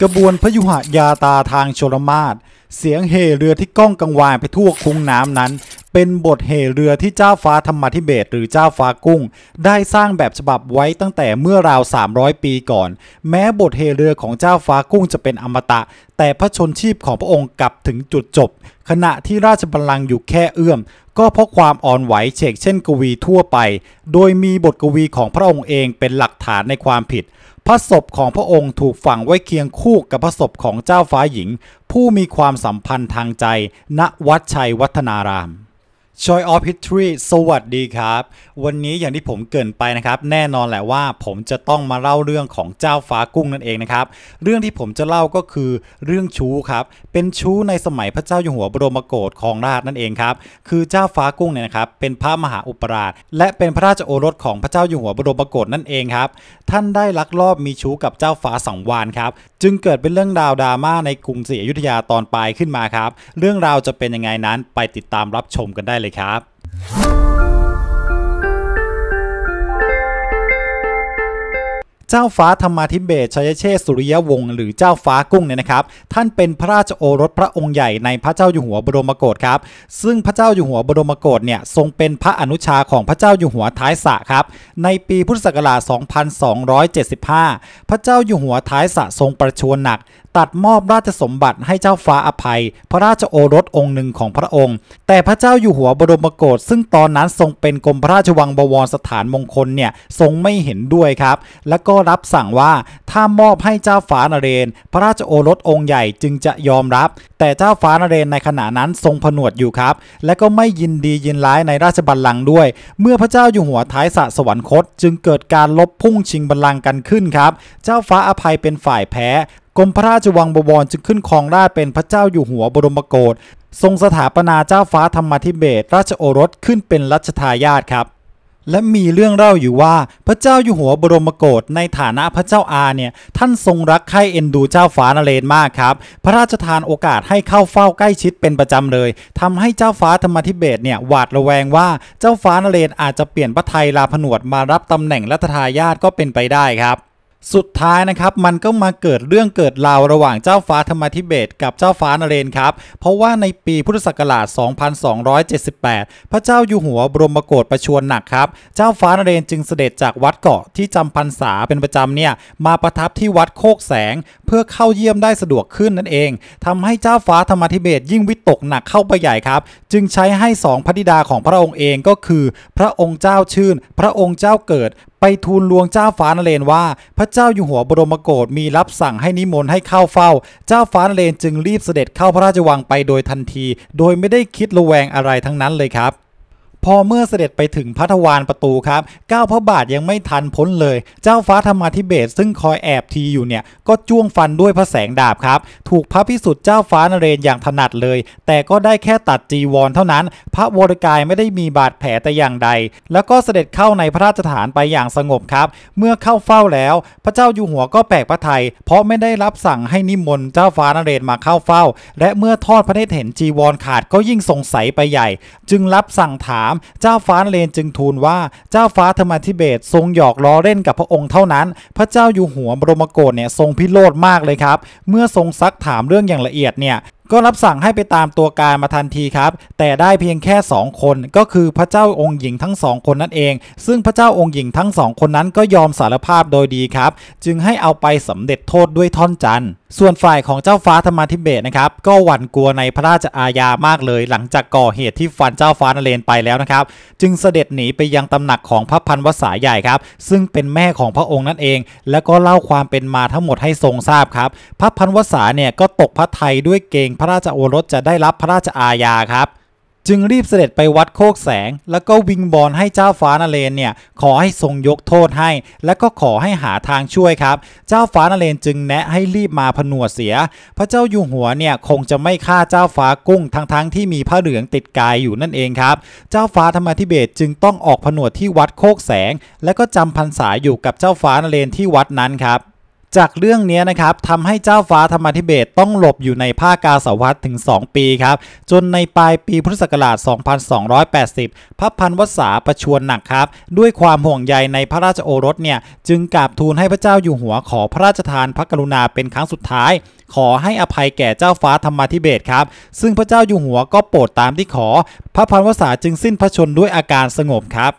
กระบวน พยุหยาตาทางชลมาศเสียงเห่เรือที่ก้องกังวานไปทั่วคุ้งน้ำนั้น เป็นบทเห่เรือที่เจ้าฟ้าธรรมธิเบศหรือเจ้าฟ้ากุ้ง ได้สร้างแบบฉบับไว้ตั้งแต่เมื่อราว 300 ปีก่อน แม้บทเห่เรือของเจ้าฟ้ากุ้งจะเป็นอมตะ แต่พระชนชีพของพระองค์กลับถึงจุดจบ ขณะที่ราชบัลลังก์อยู่แค่เอื้อมก็เพราะความอ่อนไหวเฉกเช่นกวีทั่วไป โดยมีบทกวีของพระองค์เองเป็นหลักฐานในความผิดพระศพของพระองค์ถูกฝังไว้เคียงคู่กับพระศพของเจ้าฟ้าหญิงผู้มีความสัมพันธ์ทางใจ ณวัดชัยวัฒนารามชอยออฟฮิตทรีสวัสดีครับ วันนี้อย่างที่ผมเกินไปนะครับ แน่นอนแหละว่าผมจะต้องมาเล่าเรื่องของเจ้าฟ้ากุ้งนั่นเองนะครับเรื่องที่ผมจะเล่าก็คือ เรื่องชู้ครับเป็นชู้ในสมัยพระเจ้าอยู่หัวบรมโกศของราชนั่นเองครับคือเจ้าฟ้ากุ้งเนี่ยนะครับเป็นพระมหาอุปราชและเป็นพระราชโอรสของพระเจ้าอยู่หัวบรมโกศนั่นเองครับท่านได้ลักลอบมีชู้กับเจ้าฟ้าสังวานครับจึงเกิดเป็นเรื่องราวดราม่าในกรุงศรีอยุธยาตอนปลายขึ้นมาครับ เรื่องราวจะเป็นยังไงนั้นไปติดตามรับชมกันได้เลยเลยครับจ้าฟ้าธรรมาธิเบศชัยเชษสุริยวงศ์หรือเจ้าฟ้ากุ้งเนี่ยนะครับท่านเป็นพระราชโอรสพระองค์ใหญ่ในพระเจ้าอยู่หัวบรมโกศครับซึ่งพระเจ้าอยู่หัวบรมโกศเนี่ยทรงเป็นพระอนุชาของพระเจ้าอยู่หัวท้ายสะครับในปีพุทธศักราช 2275 พระเจ้าอยู่หัวท้ายสะทรงประชวรหนักตัดมอบราชสมบัติให้เจ้าฟ้าอภัยพระราชโอรสองค์หนึ่งของพระองค์ แต่พระเจ้าอยู่หัวบรมโกศซึ่งตอนนั้นทรงเป็นกรมพระราชวังบวรสถานมงคลเนี่ยทรงไม่เห็นด้วยครับและก็รับสั่งว่า ถ้ามอบให้เจ้าฟ้านเรนพระราชโอรสองค์ใหญ่จึงจะยอมรับ แต่เจ้าฟ้านเรนในขณะนั้นทรงผนวดอยู่ครับ และก็ไม่ยินดียินร้ายในราชบัลลังก์ด้วย เมื่อพระเจ้าอยู่หัวท้ายสะสวรรคตจึงเกิดการลบพุ่งชิงบัลลังก์กันขึ้นครับ เจ้าฟ้าอภัยเป็นฝ่ายแพ้กรมพระราชวังบวรจึงขึ้นครองราชเป็นพระเจ้าอยู่หัวบรมโกศทรงสถาปนาเจ้าฟ้าธรรมธิเบศราชโอรสขึ้นเป็นรัชทายาทครับ และมีเรื่องเล่าอยู่ว่าพระเจ้าอยู่หัวบรมโกศในฐานะพระเจ้าอาเนี่ยท่านทรงรักใคร่เอ็นดูเจ้าฟ้านเรนมากครับพระราชทานโอกาสให้เข้าเฝ้าใกล้ชิดเป็นประจำเลย ทำให้เจ้าฟ้าธรรมธิเบศเนี่ยหวาดระแวงว่าเจ้าฟ้านเรนอาจจะเปลี่ยนพระไทยลาผนวดมารับตำแหน่งรัชทายาทก็เป็นไปได้ครับสุดท้ายนะครับมันก็มาเกิดเรื่องเกิดราวระหว่างเจ้าฟ้าธรรมธิเบศกับเจ้าฟ้านเรนครับเพราะว่าในปีพุทธศักราช 2278 พระเจ้าอยู่หัวบรมโกศประชวรหนักครับเจ้าฟ้านเรนจึงเสด็จจากวัดเกาะที่จำพรรษาเป็นประจำเนี่ยมาประทับที่วัดโคกแสง เพื่อเข้าเยี่ยมได้สะดวกขึ้นนั่นเอง ทำให้เจ้าฟ้าธรรมธิเบศยิ่งวิตกหนักเข้าไปใหญ่ครับ จึงใช้ให้สองพระธิดาของพระองค์เองก็คือพระองค์เจ้าชื่น พระองค์เจ้าเกิดไปทูลลวงเจ้าฟ้านเรนว่า พระเจ้าอยู่หัวบรมโกศมีรับสั่งให้นิมนต์ให้เข้าเฝ้า เจ้าฟ้านเรนจึงรีบเสด็จเข้าพระราชวังไปโดยทันที โดยไม่ได้คิดระแวงอะไรทั้งนั้นเลยครับพอเมื่อเสด็จไปถึงพัทวานประตูครับก้าวพระบาทยังไม่ทันพ้นเลย เจ้าฟ้าธรรมาธิเบศซึ่งคอยแอบทีอยู่เนี่ยก็จ้วงฟันด้วยพระแสงดาบครับ ถูกพระพิสุทธิ์เจ้าฟ้านเรนอย่างถนัดเลย แต่ก็ได้แค่ตัดจีวรเท่านั้น พระวรกายไม่ได้มีบาดแผลแต่อย่างใด แล้วก็เสด็จเข้าในพระราชฐานไปอย่างสงบครับ เมื่อเข้าเฝ้าแล้ว พระเจ้าอยู่หัวก็แปลกพระไทยเพราะไม่ได้รับสั่งให้นิมนต์เจ้าฟ้านเรนมาเข้าเฝ้าและเมื่อทอดพระเนตรเห็นจีวรขาดก็ยิ่งสงสัยไปใหญ่จึงรับสั่งถามเจ้าฟ้าเลนจึงทูลว่า เจ้าฟ้าธรรมธิเบศทรงหยอกล้อเล่นกับพระองค์เท่านั้น พระเจ้าอยู่หัวบรมโกศเนี่ยทรงพิโรธมากเลยครับ เมื่อทรงซักถามเรื่องอย่างละเอียดเนี่ยก็รับสั่งให้ไปตามตัวการมาทันทีครับ แต่ได้เพียงแค่2คนก็คือพระเจ้าองค์หญิงทั้งสองคนนั่นเองซึ่งพระเจ้าองค์หญิงทั้งสองคนนั้นก็ยอมสารภาพโดยดีครับ จึงให้เอาไปสำเร็จโทษด้วยท่อนจันทร์ส่วนฝ่ายของเจ้าฟ้าธรรมทิเบตนะครับก็หวั่นกลัวในพระราชอาญามากเลย หลังจากก่อเหตุที่ฟันเจ้าฟ้านเรนไปแล้วนะครับ จึงเสด็จหนีไปยังตำหนักของพระพันวสาใหญ่ครับซึ่งเป็นแม่ของพระองค์นั่นเอง แล้วก็เล่าความเป็นมาทั้งหมดให้ทรงทราบครับพระพันวสาเนี่ยก็ตกพระไทยด้วยเกงพระราชโอรสจะได้รับพระราชอาญาครับ จึงรีบเสด็จไปวัดโคกแสง แล้วก็วิงบอลให้เจ้าฟ้านาเลนเนี่ยขอให้ทรงยกโทษให้ และก็ขอให้หาทางช่วยครับ เจ้าฟ้านาเลนจึงแนะให้รีบมาผนวดเสียพระเจ้าอยู่หัวเนี่ยคงจะไม่ฆ่าเจ้าฟ้ากุ้งทั้งๆทที่มีผ้าเหลืองติดกายอยู่นั่นเองครับ เจ้าฟ้าธรรมธิเบศจึงต้องออกผนวดที่วัดโคกแสง และก็จำพรรษาอยู่กับเจ้าฟ้านาเลนที่วัดนั้นครับจากเรื่องนี้นะครับทำให้เจ้าฟ้าธรรมธิเบศต้องหลบอยู่ในภาคกาสวัสถึง 2 ปีครับ จนในปลายปีพุทธศักราช 2280 พระพันวษาประชวรหนักครับ ด้วยความห่วงใยในพระราชโอรสเนี่ยจึงกราบทูลให้พระเจ้าอยู่หัวขอพระราชทานพระกรุณาเป็นครั้งสุดท้าย ขอให้อภัยแก่เจ้าฟ้าธรรมธิเบศครับ ซึ่งพระเจ้าอยู่หัวก็โปรดตามที่ขอ พระพันวษาจึงสิ้นพระชนด้วยอาการสงบครับ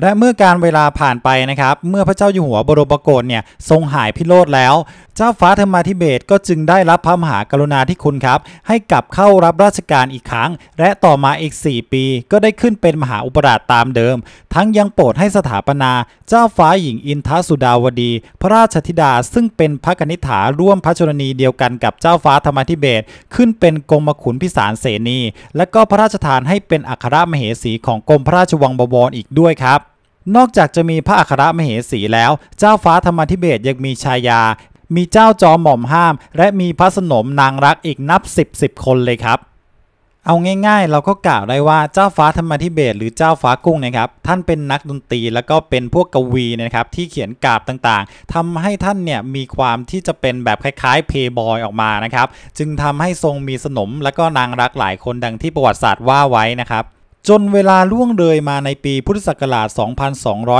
และเมื่อการเวลาผ่านไปนะครับ เมื่อพระเจ้าอยู่หัวบรมโกศเนี่ยทรงหายพิโรธแล้ว เจ้าฟ้าธรรมาธิเบศก็จึงได้รับพระมหากรุณาธิคุณครับให้กลับเข้ารับราชการอีกครั้ง และต่อมาอีก 4 ปีก็ได้ขึ้นเป็นมหาอุปราชตามเดิม ทั้งยังโปรดให้สถาปนา เจ้าฟ้าหญิงอินทสุดาวดี พระราชธิดาซึ่งเป็นพระกนิษฐาร่วมพระชนนีเดียวกันกับเจ้าฟ้าธรรมาธิเบศขึ้นเป็นกรมขุนพิสารเสนีและก็พระราชทานให้เป็นอัครมเหสีของกรมพระราชวังบวรอีกด้วยครับนอกจากจะมีพระอัครมเหสีแล้ว เจ้าฟ้าธรรมธิเบศยังมีชายา มีเจ้าจอมหม่อมห้าม และมีพระสนมนางรักอีกนับ 10สิบคนเลยครับ เอาง่ายๆ เราก็กล่าวได้ว่าเจ้าฟ้าธรรมธิเบศหรือเจ้าฟ้ากุ้งนะครับ ท่านเป็นนักดนตรีแล้วก็เป็นพวกกวีนะครับ ที่เขียนกาบต่างๆ ทำให้ท่านเนี่ยมีความที่จะเป็นแบบคล้ายๆ เพย์บอยออกมานะครับ จึงทำให้ทรงมีสนมและก็นางรักหลายคนดังที่ประวัติศาสตร์ว่าไว้นะครับจนเวลาล่วงเลยมาในปีพุทธศักราช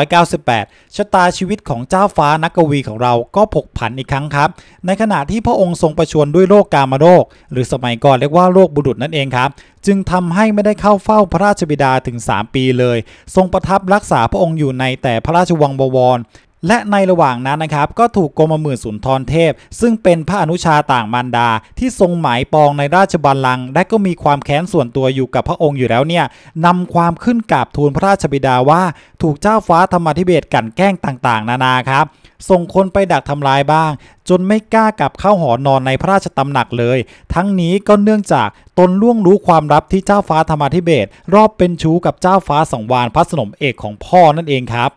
2298 ชะตาชีวิตของเจ้าฟ้านักกวีของเราก็ผกผันอีกครั้งครับ ในขณะที่พระองค์ทรงประชวรด้วยโรคกามโรค หรือสมัยก่อนเรียกว่าโรคบุรุษนั่นเองครับ จึงทำให้ไม่ได้เข้าเฝ้าพระราชบิดาถึง 3 ปีเลย ทรงประทับรักษาพระองค์อยู่ในแต่พระราชวังบวรและในระหว่างนั้นนะครับก็ถูกกรมหมื่นสุนทรเทพ ซึ่งเป็นพระอนุชาต่างมารดา ที่ทรงหมายปองในราชบัลลังก์และก็มีความแค้นส่วนตัวอยู่กับพระองค์อยู่แล้วเนี่ยนำความขึ้นกราบทูลพระราชบิดาว่าถูกเจ้าฟ้าธรรมธิเบศกันแกล้งต่างๆ นานาครับส่งคนไปดักทำลายบ้าง จนไม่กล้ากลับเข้าหอนอนในพระราชตำหนักเลย ทั้งนี้ก็เนื่องจากตนล่วงรู้ความลับที่เจ้าฟ้าธรรมธิเบศรอบเป็นชู้กับเจ้าฟ้าสังวานพระสนมเอกของพ่อนั่นเองครับ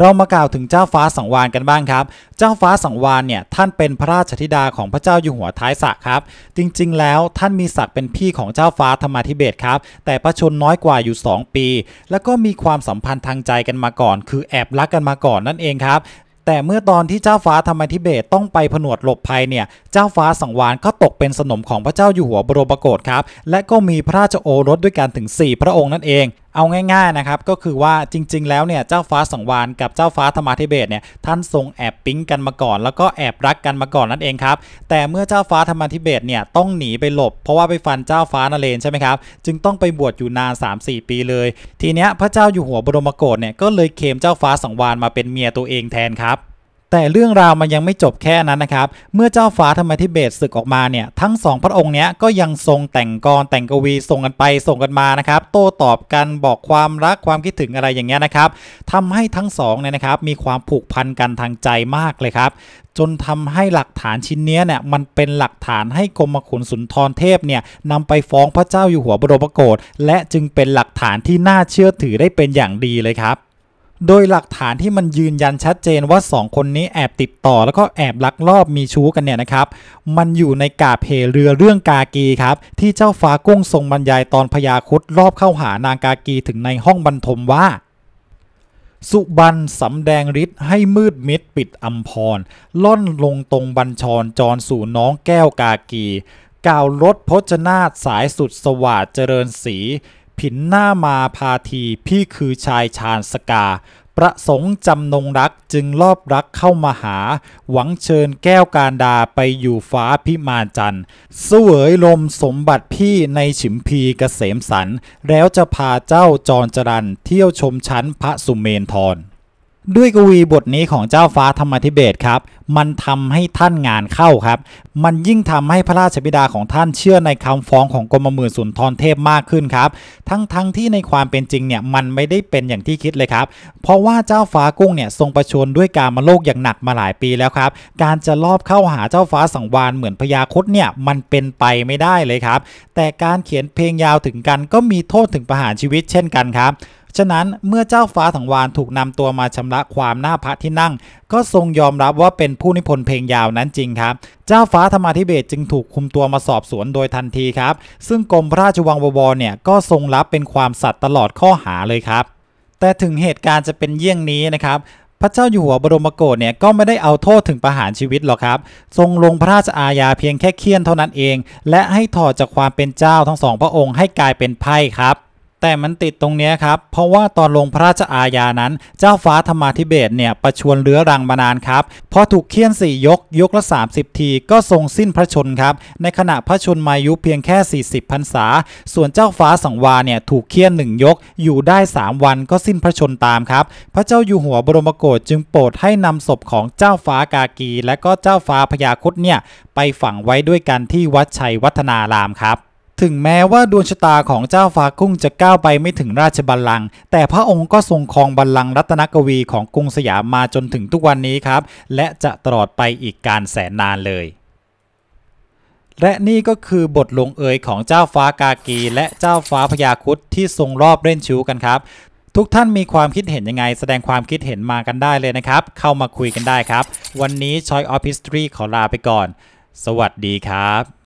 เรามากล่าวถึงเจ้าฟ้าสังวานกันบ้างครับ เจ้าฟ้าสังวานเนี่ยท่านเป็นพระราชธิดาของพระเจ้าอยู่หัวท้ายสระครับ จริงๆ แล้วท่านมีศักดิ์เป็นพี่ของเจ้าฟ้าธรรมธิเบศครับ แต่ประชนน้อยกว่าอยู่ 2 ปี แล้วก็มีความสัมพันธ์ทางใจกันมาก่อน คือแอบรักกันมาก่อนนั่นเองครับ แต่เมื่อตอนที่เจ้าฟ้าธรรมธิเบศต้องไปผนวดหลบภัยเนี่ย เจ้าฟ้าสังวานก็ตกเป็นสนมของพระเจ้าอยู่หัวบรมโกศครับ และก็มีพระราชโอรสด้วยกันถึง 4 พระองค์นั่นเองเอาง่ายๆนะครับก็คือว่าจริงๆ แล้วเนี่ยเจ้าฟ้าสังวานกับเจ้าฟ้าธรรมธิเบศเนี่ยท่านทรงแอบปิ๊งกันมาก่อน แล้วก็แอบรักกันมาก่อนนั่นเองครับแต่เมื่อเจ้าฟ้าธรรมธิเบศเนี่ยต้องหนีไปหลบเพราะว่าไปฟันเจ้าฟ้านาเรนใช่ไหมครับจึงต้องไปบวชอยู่นาน 3-4 ปีเลย ทีเนี้ยพระเจ้าอยู่หัวบรมโกศเนี่ยก็เลยเคมเจ้าฟ้าสังวานมาเป็นเมียตัวเองแทนครับแต่เรื่องราวมันยังไม่จบแค่นั้นนะครับ เมื่อเจ้าฟ้าธรรมทิเบศศึกออกมาเนี่ยทั้งสองพระองค์เนี้ยก็ยังทรงแต่งกรแต่งกวีส่งกันไปส่งกันมานะครับ โต้ตอบกันบอกความรักความคิดถึงอะไรอย่างเงี้ยนะครับทำให้ทั้งสองเนี่ยนะครับมีความผูกพันกันทางใจมากเลยครับจนทำให้หลักฐานชิ้นนี้เนี่ยมันเป็นหลักฐานให้กรมขุนสุนทรเทพเนี่ยนำไปฟ้องพระเจ้าอยู่หัวบรมโกศและจึงเป็นหลักฐานที่น่าเชื่อถือได้เป็นอย่างดีเลยครับโดยหลักฐานที่มันยืนยันชัดเจนว่า 2 คนนี้แอบติดต่อแล้วก็แอบลักลอบมีชู้กันเนี่ยนะครับ มันอยู่ในกาเพเรือเรื่องกากีครับที่เจ้าฟ้ากุ้งทรงบรรยายตอนพยาคุดรอบเข้าหานางกากีถึงในห้องบรรทมว่า สุบันสำแดงฤทธิ์ให้มืดมิดปิดอัมพร ล่อนลงตรงบัญชรจรสู่น้องแก้วกากีกล่าวรถพจนาสายสุดสวัสดเจริญสีผินหน้ามาพาทีพี่คือชายชาญสกา ประสงค์จำนงรักจึงรอบรักเข้ามาหาหวังเชิญแก้วการดาไปอยู่ฟ้าพิมานจันทร์ เสวยลมสมบัติพี่ในฉิมพีเกษมสันแล้วจะพาเจ้าจรจรันเที่ยวชมชั้นพระสุมเมนทรด้วยกวีบทนี้ของเจ้าฟ้าธรรมธิเบศครับ มันทำให้ท่านงานเข้าครับ มันยิ่งทำให้พระราชบิดาของท่านเชื่อในคำฟ้องของกรมหมื่นสุนทรเทพมากขึ้นครับ ทั้งๆทที่ในความเป็นจริงเนี่ยมันไม่ได้เป็นอย่างที่คิดเลยครับ เพราะว่าเจ้าฟ้ากุ้งเนี่ยทรงประชวรด้วยการมาโลกอย่างหนักมาหลายปีแล้วครับ การจะลอบเข้าหาเจ้าฟ้าสังวานเหมือนพญาคดเนี่ยมันเป็นไปไม่ได้เลยครับ แต่การเขียนเพลงยาวถึงกันก็มีโทษถึงประหารชีวิตเช่นกันครับฉะนั้นเมื่อเจ้าฟ้าถังวานถูกนำตัวมาชำระความหน้าพระที่นั่ง ก็ทรงยอมรับว่าเป็นผู้นิพนธ์เพลงยาวนั้นจริงครับ เจ้าฟ้าธรรมธิเบศจึงถูกคุมตัวมาสอบสวนโดยทันทีครับ ซึ่งกรมพระราชวังบวรเนี่ยก็ทรงรับเป็นความสัตย์ตลอดข้อหาเลยครับ แต่ถึงเหตุการณ์จะเป็นเยี่ยงนี้นะครับ พระเจ้าอยู่หัวบรมโกศเนี่ยก็ไม่ได้เอาโทษถึงประหารชีวิตหรอกครับ ทรงลงพระราชอาญาเพียงแค่เคี่ยนเท่านั้นเอง และให้ถอดจากความเป็นเจ้าทั้งสองพระองค์ให้กลายเป็นไพ่ครับแต่มันติดตรงนี้ครับ เพราะว่าตอนลงพระราชอาญานั้น เจ้าฟ้าธรรมาธิเบศเนี่ยประชวนเรื้อรังมานานครับพอถูกเคี่ยนสี่ยกยกละ30 ที ก็ทรงสิ้นพระชนครับ ในขณะพระชนมายุเพียงแค่ 40 พรรษา ส่วนเจ้าฟ้าสังวาเนี่ยถูกเคี่ยนหนึ่งยก อยู่ได้ 3 วันก็สิ้นพระชนตามครับ พระเจ้าอยู่หัวบรมโกศจึงโปรดให้นำศพของเจ้าฟ้ากากี และก็เจ้าฟ้าพญาคุดเนี่ยไปฝังไว้ด้วยกันที่วัดชัยวัฒนารามครับถึงแม้ว่าดวงชะตาของเจ้าฟ้ากุ้งจะก้าวไปไม่ถึงราชบัลลังก์ แต่พระองค์ก็ทรงครองบัลลังก์รัตนกวีของกรุงสยามมาจนถึงทุกวันนี้ครับ และจะตลอดไปอีกการแสนนานเลย และนี่ก็คือบทลงเอยของเจ้าฟ้ากากี และเจ้าฟ้าพยาคุดที่ทรงรอบเล่นชิวกันครับ ทุกท่านมีความคิดเห็นยังไง แสดงความคิดเห็นมากันได้เลยนะครับ เข้ามาคุยกันได้ครับ วันนี้ชอยออฟ h ิสตรีขอลาไปก่อน สวัสดีครับ